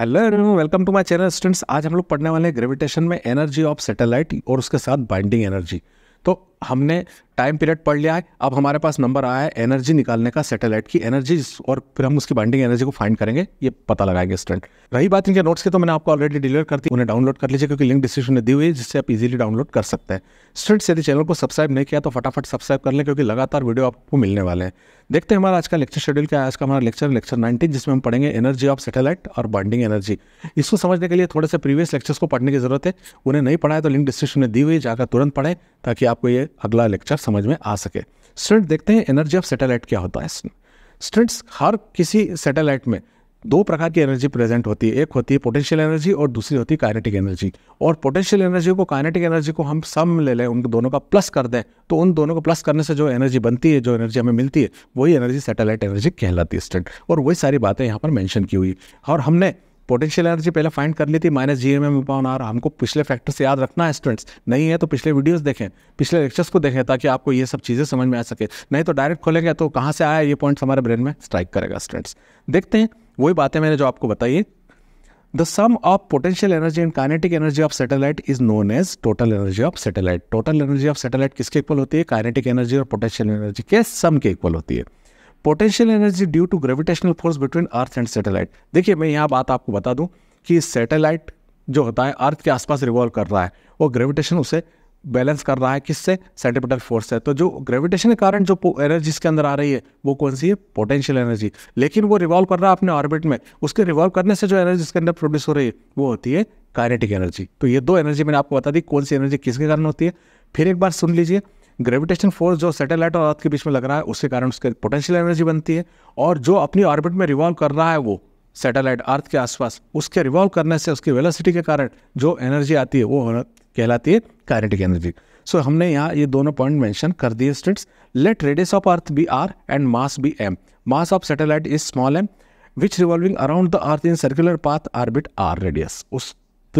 hello everyone welcome to my channel students आज हम लोग पढ़ने वाले हैं ग्रेविटेशन में एनर्जी ऑफ सैटेलाइट और उसके साथ बाइंडिंग एनर्जी तो हमने टाइम पीरियड पढ़ लिया है अब हमारे पास नंबर आया है एनर्जी निकालने का सैटेलाइट की एनर्जी और फिर हम उसकी बाइंडिंग एनर्जी को फाइंड करेंगे ये पता लगाएंगे स्टूडेंट रही बात इनके नोट्स की तो मैंने आपको ऑलरेडी डिलीवर कर दी उन्हें डाउनलोड कर लीजिए क्योंकि लिंक डिस्क्रिप्शन में दी हुई है जिससे आप इजिली डाउनलोड कर सकते हैं स्टूडेंट्स यदि चैनल को सब्सक्राइब नहीं किया तो फटाफट सब्सक्राइब कर लें क्योंकि लगातार वीडियो आपको मिलने वाले हैं देखते हैं हमारा आज का लेक्चर शेड्यूल क्या है आज का हमारा लेक्चर लेक्चर नाइनटीन जिसमें हम पढ़ेंगे एनर्जी ऑफ सैटेलाइट और बाइंडिंग एनर्जी इसको समझने के लिए थोड़े से प्रीवियस लेक्चर्स को पढ़ने की जरूरत है उन्हें नहीं पढ़ा है तो लिंक डिस्क्रिप्शन में दी हुई जाकर तुरंत पढ़ें ताकि आपको ये अगला लेक्चर समझ में आ सके स्टूडेंट देखते हैं एनर्जी ऑफ सैटेलाइट क्या होता है स्टूडेंट्स हर किसी सैटेलाइट में दो प्रकार की एनर्जी प्रेजेंट होती है एक होती है पोटेंशियल एनर्जी और दूसरी होती है काइनेटिक एनर्जी और पोटेंशियल एनर्जी को काइनेटिक एनर्जी को हम सम ले लें उनके दोनों का प्लस कर दें तो उन दोनों को प्लस करने से जो एनर्जी बनती है जो एनर्जी हमें मिलती है वही एनर्जी सैटेलाइट एनर्जी कहलाती है स्टेंट और वही सारी बातें यहाँ पर मैंशन की हुई और हमने पोटेंशियल एनर्जी पहले फाइंड कर ली थी minus G M M R हमको पिछले फैक्टर से याद रखना है स्टूडेंट्स नहीं है तो पिछले वीडियोस देखें पिछले लेक्चर्स को देखें ताकि आपको ये सब चीज़ें समझ में आ सके नहीं तो डायरेक्ट खोलेंगे तो कहाँ से आया ये पॉइंट्स हमारे ब्रेन में स्ट्राइक करेगा स्टूडेंट्स देखते हैं वही बातें मैंने जो आपको बताइए the sum of potential energy and kinetic energy of satellite is known as total energy of satellite total energy of satellite किसके इक्वल होती है काइनेटिक एनर्जी और पोटेंशियल एनर्जी के सम के इक्वल होती है potential energy due to gravitational force between earth and satellite देखिए मैं यहाँ बात आपको बता दूँ कि सैटेलाइट जो होता है अर्थ के आसपास रिवॉल्व कर रहा है वो ग्रेविटेशन उसे बैलेंस कर रहा है किससे सेंटिपिटल फोर्स है तो जो ग्रेविटेशन के कारण जो एनर्जी इसके अंदर आ रही है वो कौन सी है पोटेंशियल एनर्जी लेकिन वो रिवॉल्व कर रहा है अपने ऑर्बिट में उसके रिवॉल्व करने से जो एनर्जी इसके अंदर प्रोड्यूस हो रही है वो होती है काइनेटिक एनर्जी तो ये दो एनर्जी मैंने आपको बता दी कौन सी एनर्जी किसके कारण होती है फिर एक बार सुन लीजिए ग्रेविटेशन फोर्स जो सैटेलाइट और अर्थ के बीच में लग रहा है उसके कारण उसके पोटेंशियल एनर्जी बनती है और जो अपनी ऑर्बिट में रिवॉल्व कर रहा है वो सैटेलाइट अर्थ के आसपास उसके रिवॉल्व करने से उसकी वेलोसिटी के कारण जो एनर्जी आती है वो कहलाती है काइनेटिक एनर्जी सो so, हमने यहाँ ये दोनों पॉइंट मेंशन कर दिए states let radius of earth be R and mass be M mass of satellite is small M which revolving around the earth in circular path orbit R radius उस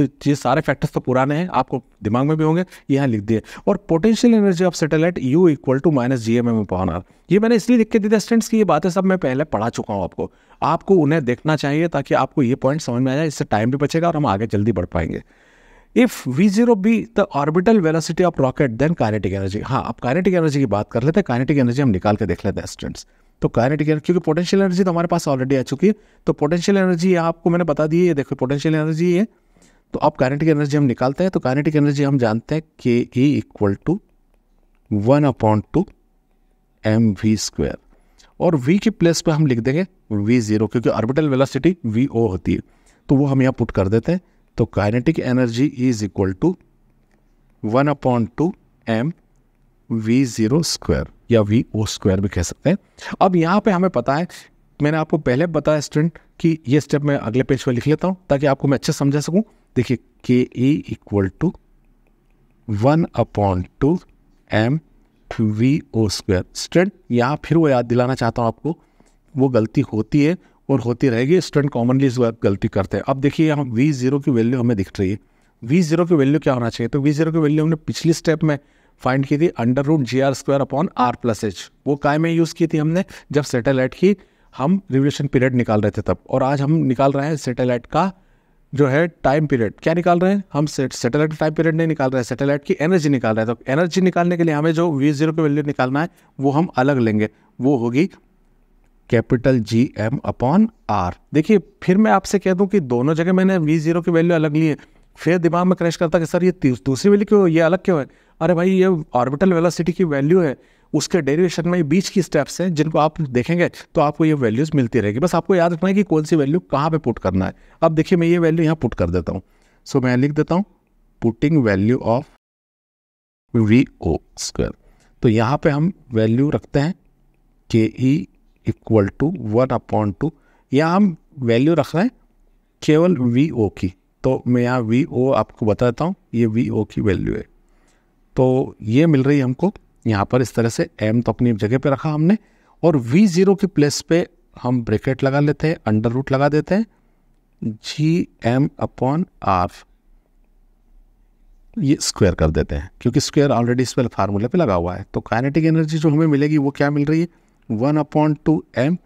तो ये सारे फैक्टर्स तो पुराने हैं आपको दिमाग में भी होंगे यहाँ लिख दिए और potential energy of satellite U equal to minus G M M R ये मैंने इसलिए लिख के दी स्टेंट्स की ये बातें सब मैं पहले पढ़ा चुका हूँ आपको आपको उन्हें देखना चाहिए ताकि आपको ये पॉइंट समझ में आ जाए इससे टाइम भी बचेगा और हम आगे जल्दी बढ़ पाएंगे if V zero be the orbital velocity of rocket then kinetic energy हाँ अब काइनेटिक एनर्जी की बात कर लेते हैं काइनेटिक एनर्जी हम निकाल के देख लेते हैं स्टूडेंट्स तो काइनेटिक एनर्जी क्योंकि पोटेंशियल एनर्जी तो हमारे पास ऑलरेडी आ चुकी है तो पोटेंशियल एनर्जी आपको मैंने बता दी है देखो पोटेंशियल एनर्जी है तो अब काइनेटिक एनर्जी हम निकालते हैं तो काइनेटिक एनर्जी हम जानते हैं के E equal to one upon two M V square और v की प्लेस पे हम लिख देंगे v जीरो क्योंकि ऑर्बिटल वेलोसिटी वी ओ होती है तो वो हम यहाँ पुट कर देते हैं तो kinetic energy is equal to one upon two M V zero square या वी ओ स्क्वायर भी कह सकते हैं अब यहाँ पे हमें पता है मैंने आपको पहले बताया स्टूडेंट कि ये स्टेप मैं अगले पेज पर लिख लेता हूँ ताकि आपको मैं अच्छे समझा सकूँ देखिए के E equal to one upon two M V O square student यहाँ फिर वो याद दिलाना चाहता हूँ आपको वो गलती होती है और होती रहेगी स्टूडेंट कॉमनली इस गलती करते हैं अब देखिए यहाँ वी ज़ीरो की वैल्यू हमें दिख रही है वी ज़ीरो की वैल्यू क्या होना चाहिए तो वी ज़ीरो की वैल्यू हमने पिछली स्टेप में फाइंड की थी under root G R square upon R plus H वो काय में यूज़ की थी हमने जब सेटेलाइट की हम रिवोल्यूशन पीरियड निकाल रहे थे तब और आज हम निकाल रहे हैं सेटेलाइट का जो है टाइम पीरियड क्या निकाल रहे हैं हम सेटेलाइट का टाइम पीरियड नहीं निकाल रहे हैं सेटेलाइट की एनर्जी निकाल रहे हैं तो एनर्जी निकालने के लिए हमें जो वी जीरो की वैल्यू निकालना है वो हम अलग लेंगे वो होगी capital G M upon R देखिए फिर मैं आपसे कह दूं कि दोनों जगह मैंने वी जीरो की वैल्यू अलग ली है फिर दिमाग में क्रैश करता कि सर ये दूसरी वैल्यू क्यों ये अलग क्यों है अरे भाई ये ऑर्बिटल वेलोसिटी की वैल्यू है उसके डेरिवेशन में बीच की स्टेप्स हैं जिनको आप देखेंगे तो आपको ये वैल्यूज़ मिलती रहेगी बस आपको याद रखना है कि कौन सी वैल्यू कहाँ पे पुट करना है अब देखिए मैं ये वैल्यू यहाँ पुट कर देता हूँ सो so, मैं लिख देता हूँ putting value of V O square तो यहाँ पे हम वैल्यू रखते हैं के E equal to one upon two यहाँ हम वैल्यू रख रहे हैं केवल वी ओ की तो मैं यहाँ वी ओ आपको बताता हूँ ये वी ओ की वैल्यू है तो ये मिल रही है हमको यहाँ पर इस तरह से एम तो अपनी जगह पे रखा हमने और वी ज़ीरो की प्लेस पे हम ब्रेकेट लगा लेते हैं अंडर रूट लगा देते हैं जी एम अपॉन आर ये स्क्वायर कर देते हैं क्योंकि स्क्वायर ऑलरेडी इस पर फार्मूले पे लगा हुआ है तो काइनेटिक एनर्जी जो हमें मिलेगी वो क्या मिल रही है वन अपॉन टू एम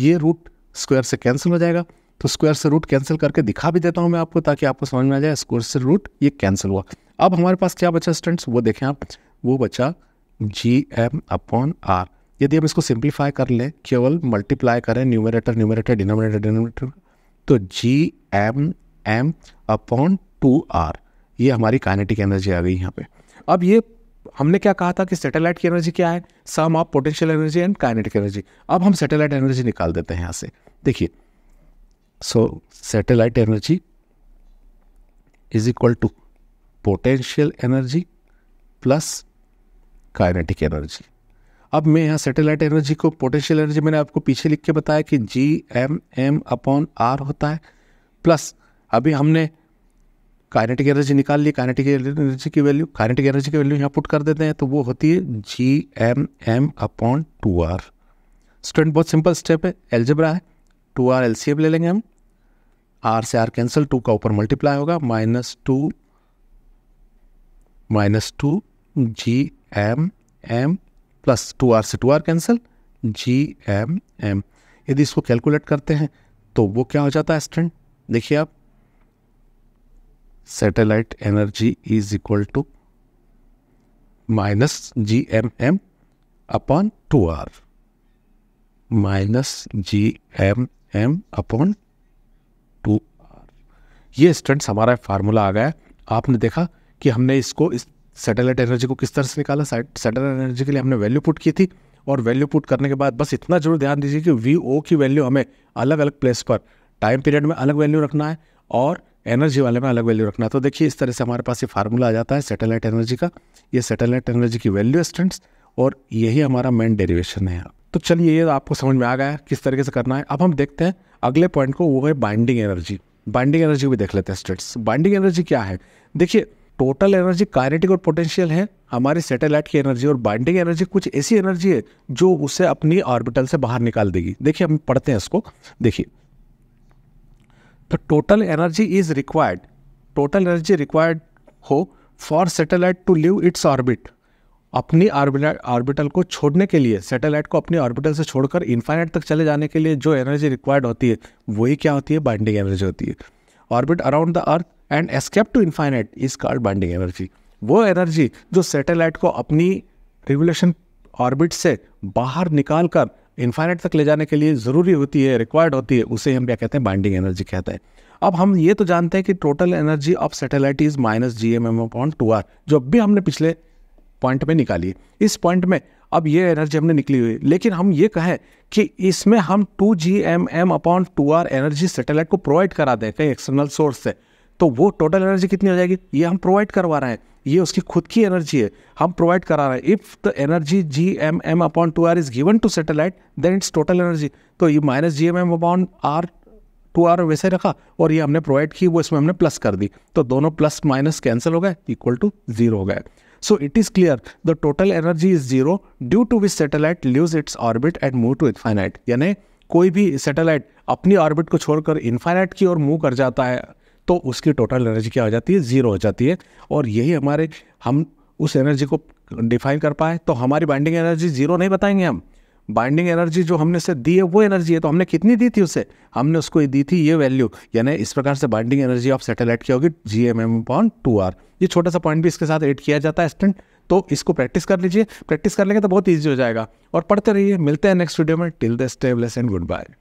ये रूट स्क्वायर से कैंसिल हो जाएगा तो स्क्वायर से रूट कैंसिल करके दिखा भी देता हूँ मैं आपको ताकि आपको समझ में आ जाए स्क्वायर से रूट ये कैंसिल हुआ अब हमारे पास क्या बचा स्टूडेंट्स वो देखें आप वो बचा जी एम अपॉन आर यदि हम इसको सिंप्लीफाई कर लें केवल मल्टीप्लाई करें न्यूमरेटर न्यूमरेटर डिनोमिनेटर डिनोमिनेटर तो G M M upon two R ये हमारी काइनेटिक एनर्जी आ गई यहाँ पे अब ये हमने क्या कहा था कि सैटेलाइट की एनर्जी क्या है sum of potential energy and kinetic energy अब हम सैटेलाइट एनर्जी निकाल देते हैं यहाँ से देखिए so satellite energy is equal to potential energy plus kinetic energy अब मैं यहाँ सैटेलाइट एनर्जी को पोटेंशियल एनर्जी मैंने आपको पीछे लिख के बताया कि G M M upon R होता है प्लस अभी हमने काइनेटिक एनर्जी निकाल ली काइनेटिक एनर्जी की वैल्यू काइनेटिक एनर्जी की वैल्यू यहाँ पुट कर देते हैं तो वो होती है G M M upon two R student बहुत सिंपल स्टेप है एल्जेब्रा है टू आर एल ले लेंगे हम आर से आर कैंसिल टू का ऊपर मल्टीप्लाई होगा minus two minus two G M M plus two R से two R cancel G M M यदि इसको कैलकुलेट करते हैं तो वो क्या हो जाता है स्टेंट देखिए आप satellite energy is equal to minus G M M upon two R minus G M M upon two R ये स्टूडेंट्स हमारा फार्मूला आ गया है आपने देखा कि हमने इसको इस सैटेलाइट एनर्जी को किस तरह से निकाला सैटेलाइट एनर्जी के लिए हमने वैल्यू पुट की थी और वैल्यू पुट करने के बाद बस इतना जरूर ध्यान दीजिए कि वी ओ की वैल्यू हमें अलग अलग प्लेस पर टाइम पीरियड में अलग वैल्यू रखना है और एनर्जी वाले में अलग वैल्यू रखना है तो देखिए इस तरह से हमारे पास ये फार्मूला आ जाता है सैटेलाइट एनर्जी का ये सैटेलाइट एनर्जी की वैल्यू स्टेंट्स और यही हमारा मेन डेरिवेशन है तो चलिए ये आपको समझ में आ गया किस तरीके से करना है अब हम देखते हैं अगले पॉइंट को वो है बाइंडिंग एनर्जी बाइंडिंग एनर्जी भी देख लेते हैं स्टेट्स बाइंडिंग एनर्जी क्या है देखिए टोटल एनर्जी काइनेटिक और पोटेंशियल है हमारे सैटेलाइट की एनर्जी और बाइंडिंग एनर्जी कुछ ऐसी एनर्जी है जो उसे अपनी ऑर्बिटल से बाहर निकाल देगी देखिए हम पढ़ते हैं इसको देखिए तो total energy is required total energy required हो for satellite to leave its orbit अपनी ऑर्बिटल को छोड़ने के लिए सैटेलाइट को अपनी ऑर्बिटल से छोड़कर इन्फाइनाइट तक चले जाने के लिए जो एनर्जी रिक्वायर्ड होती है वही क्या होती है बाइंडिंग एनर्जी होती है orbit around the earth and escape to infinite is called binding energy वो एनर्जी जो सैटेलाइट को अपनी रेगुलेशन ऑर्बिट से बाहर निकाल कर इन्फाइनाइट तक ले जाने के लिए ज़रूरी होती है रिक्वायर्ड होती है उसे हम क्या कहते हैं बाइंडिंग एनर्जी कहते हैं अब हम ये तो जानते हैं कि total energy of satellite is minus G M M upon two R जो अब भी हमने पिछले पॉइंट में निकाली इस पॉइंट में अब ये एनर्जी हमने निकली हुई लेकिन हम ये कहें कि इसमें हम two G M M upon two R energy satellite को प्रोवाइड करा दें कहीं एक्सटर्नल सोर्स से तो वो टोटल एनर्जी कितनी हो जाएगी ये हम प्रोवाइड करवा रहे हैं ये उसकी खुद की एनर्जी है हम प्रोवाइड करा रहे हैं if the energy G M M upon two R is given to satellite then its total energy तो ये minus G M M upon R two R वैसे रखा और ये हमने प्रोवाइड की वो इसमें हमने प्लस कर दी तो दोनों प्लस माइनस कैंसिल हो गए इक्वल टू जीरो हो गए so it is clear the total energy is zero due to which satellite lose its orbit and move to infinite यानी कोई भी सेटेलाइट अपनी ऑर्बिट को छोड़कर इनफाइनाइट की ओर मूव कर जाता है तो उसकी टोटल एनर्जी क्या हो जाती है ज़ीरो हो जाती है और यही हमारे हम उस एनर्जी को डिफाइन कर पाए तो हमारी बाइंडिंग एनर्जी ज़ीरो नहीं बताएंगे हम बाइंडिंग एनर्जी जो हमने उसे दी है वो एनर्जी है तो हमने कितनी दी थी उसे हमने उसको दी थी ये वैल्यू यानी इस प्रकार से बाइंडिंग एनर्जी ऑफ सैटेलाइट क्या होगी G M M upon two R ये छोटा सा पॉइंट भी इसके साथ ऐड किया जाता है स्टेंट तो इसको प्रैक्टिस कर लीजिए प्रैक्टिस कर लेंगे तो बहुत ईजी हो जाएगा और पढ़ते रहिए मिलते हैं नेक्स्ट वीडियो में till the stay blessed and good bye